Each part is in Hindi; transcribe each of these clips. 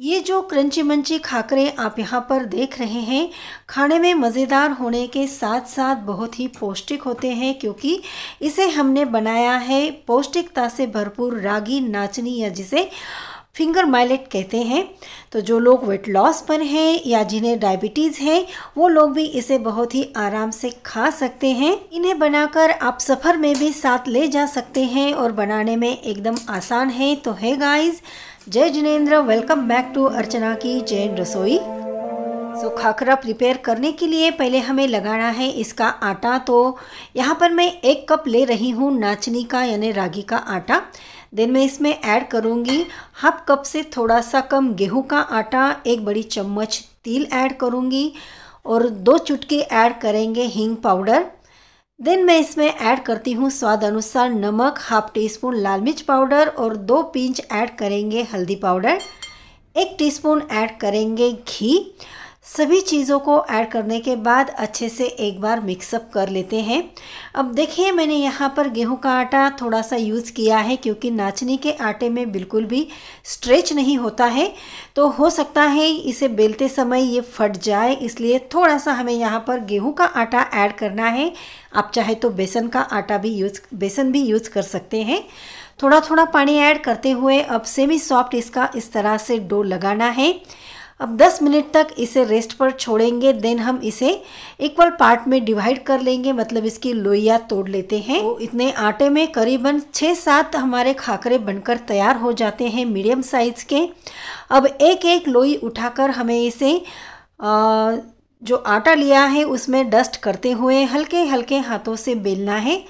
ये जो क्रंची मंची खाकरे आप यहाँ पर देख रहे हैं खाने में मज़ेदार होने के साथ साथ बहुत ही पौष्टिक होते हैं क्योंकि इसे हमने बनाया है पौष्टिकता से भरपूर रागी नाचनी या जिसे फिंगर माइलेट कहते हैं तो जो लोग वेट लॉस पर हैं या जिन्हें डायबिटीज़ है वो लोग भी इसे बहुत ही आराम से खा सकते हैं इन्हें बनाकर आप सफ़र में भी साथ ले जा सकते हैं और बनाने में एकदम आसान है तो है गाइज़ जय जिनेन्द्र वेलकम बैक टू अर्चना की जैन रसोई सो so, खाखरा प्रिपेयर करने के लिए पहले हमें लगाना है इसका आटा तो यहाँ पर मैं एक कप ले रही हूँ नाचनी का यानी रागी का आटा देन मैं इसमें ऐड करूँगी हाफ कप से थोड़ा सा कम गेहूँ का आटा एक बड़ी चम्मच तिल ऐड करूँगी और दो चुटके ऐड करेंगे हींग पाउडर देन मैं इसमें ऐड करती हूँ स्वाद अनुसार नमक हाफ टी स्पून लाल मिर्च पाउडर और दो पिंच ऐड करेंगे हल्दी पाउडर एक टीस्पून ऐड करेंगे घी सभी चीज़ों को ऐड करने के बाद अच्छे से एक बार मिक्सअप कर लेते हैं अब देखिए मैंने यहाँ पर गेहूं का आटा थोड़ा सा यूज़ किया है क्योंकि नाचनी के आटे में बिल्कुल भी स्ट्रेच नहीं होता है तो हो सकता है इसे बेलते समय ये फट जाए इसलिए थोड़ा सा हमें यहाँ पर गेहूं का आटा ऐड करना है आप चाहे तो बेसन का आटा भी यूज़ बेसन भी यूज़ कर सकते हैं थोड़ा थोड़ा पानी ऐड करते हुए अब सेमी सॉफ्ट इसका इस तरह से डो लगाना है अब 10 मिनट तक इसे रेस्ट पर छोड़ेंगे देन हम इसे इक्वल पार्ट में डिवाइड कर लेंगे मतलब इसकी लोइया तोड़ लेते हैं तो इतने आटे में करीबन छः सात हमारे खाकरे बनकर तैयार हो जाते हैं मीडियम साइज़ के अब एक एक लोई उठाकर हमें इसे आ, जो आटा लिया है उसमें डस्ट करते हुए हल्के हल्के हाथों से बेलना है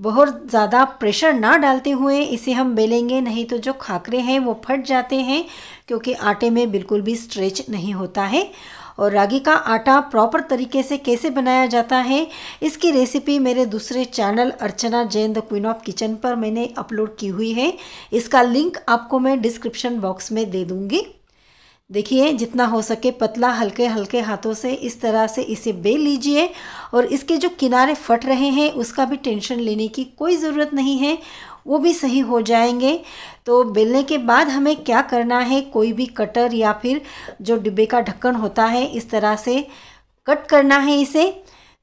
बहुत ज़्यादा प्रेशर ना डालते हुए इसे हम बेलेंगे नहीं तो जो खाकरे हैं वो फट जाते हैं क्योंकि आटे में बिल्कुल भी स्ट्रेच नहीं होता है और रागी का आटा प्रॉपर तरीके से कैसे बनाया जाता है इसकी रेसिपी मेरे दूसरे channel Archana Jain the queen of kitchen पर मैंने अपलोड की हुई है इसका लिंक आपको मैं डिस्क्रिप्शन बॉक्स में दे दूँगी देखिए जितना हो सके पतला हल्के हल्के हाथों से इस तरह से इसे बेल लीजिए और इसके जो किनारे फट रहे हैं उसका भी टेंशन लेने की कोई ज़रूरत नहीं है वो भी सही हो जाएंगे तो बेलने के बाद हमें क्या करना है कोई भी कटर या फिर जो डिब्बे का ढक्कन होता है इस तरह से कट करना है इसे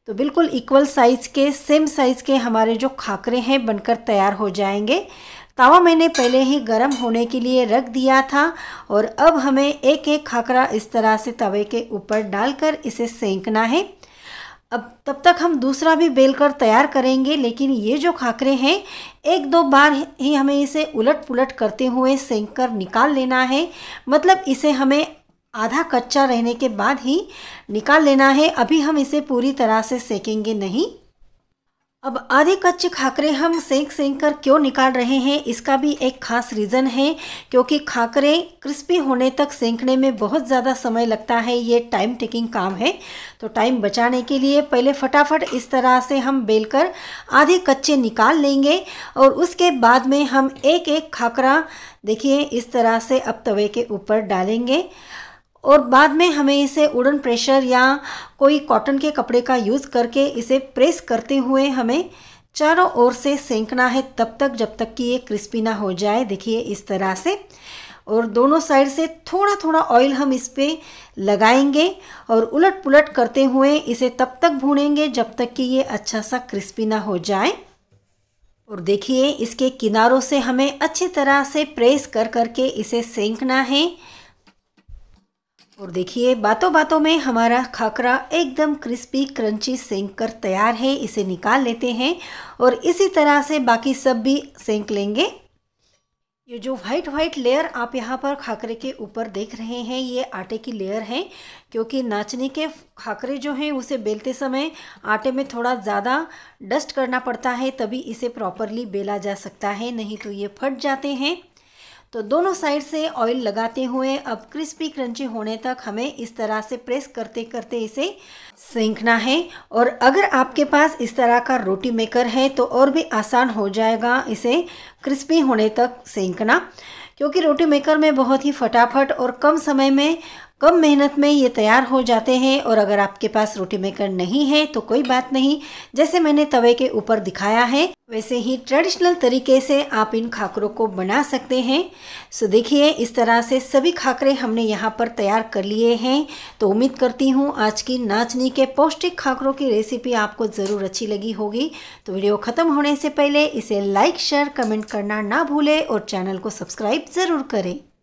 तो बिल्कुल इक्वल साइज़ के सेम साइज़ के हमारे जो खाकरे हैं बनकर तैयार हो जाएंगे तवा मैंने पहले ही गर्म होने के लिए रख दिया था और अब हमें एक एक खाकरा इस तरह से तवे के ऊपर डालकर इसे सेंकना है अब तब तक हम दूसरा भी बेलकर तैयार करेंगे लेकिन ये जो खाकरे हैं एक दो बार ही हमें इसे उलट पुलट करते हुए सेंक कर निकाल लेना है मतलब इसे हमें आधा कच्चा रहने के बाद ही निकाल लेना है अभी हम इसे पूरी तरह से सेकेंगे नहीं अब आधे कच्चे खाकरे हम सेंक सेंक कर क्यों निकाल रहे हैं इसका भी एक खास रीज़न है क्योंकि खाकरे क्रिस्पी होने तक सेंकने में बहुत ज़्यादा समय लगता है ये टाइम टेकिंग काम है तो टाइम बचाने के लिए पहले फटाफट इस तरह से हम बेलकर आधे कच्चे निकाल लेंगे और उसके बाद में हम एक एक खाकरा देखिए इस तरह से अब तवे के ऊपर डालेंगे और बाद में हमें इसे उड़न प्रेशर या कोई कॉटन के कपड़े का यूज़ करके इसे प्रेस करते हुए हमें चारों ओर से सेंकना है तब तक जब तक कि ये क्रिस्पी ना हो जाए देखिए इस तरह से और दोनों साइड से थोड़ा थोड़ा ऑयल हम इस पर लगाएंगे और उलट पुलट करते हुए इसे तब तक भूनेंगे जब तक कि ये अच्छा सा क्रिस्पी ना हो जाए और देखिए इसके किनारों से हमें अच्छी तरह से प्रेस कर करके इसे सेंकना है और देखिए बातों बातों में हमारा खाकरा एकदम क्रिस्पी क्रंची सेंक कर तैयार है इसे निकाल लेते हैं और इसी तरह से बाकी सब भी सेंक लेंगे ये जो व्हाइट वाइट लेयर आप यहाँ पर खाकरे के ऊपर देख रहे हैं ये आटे की लेयर है क्योंकि नाचने के खाकरे जो हैं उसे बेलते समय आटे में थोड़ा ज़्यादा डस्ट करना पड़ता है तभी इसे प्रॉपरली बेला जा सकता है नहीं तो ये फट जाते हैं तो दोनों साइड से ऑयल लगाते हुए अब क्रिस्पी क्रंची होने तक हमें इस तरह से प्रेस करते करते इसे सेंकना है और अगर आपके पास इस तरह का रोटी मेकर है तो और भी आसान हो जाएगा इसे क्रिस्पी होने तक सेंकना क्योंकि रोटी मेकर में बहुत ही फटाफट और कम समय में कम मेहनत में ये तैयार हो जाते हैं और अगर आपके पास रोटी मेकर नहीं है तो कोई बात नहीं जैसे मैंने तवे के ऊपर दिखाया है वैसे ही ट्रेडिशनल तरीके से आप इन खाकरों को बना सकते हैं सो देखिए इस तरह से सभी खाकरे हमने यहाँ पर तैयार कर लिए हैं तो उम्मीद करती हूँ आज की नाचनी के पौष्टिक खाकरों की रेसिपी आपको ज़रूर अच्छी लगी होगी तो वीडियो ख़त्म होने से पहले इसे लाइक शेयर कमेंट करना ना भूलें और चैनल को सब्सक्राइब ज़रूर करें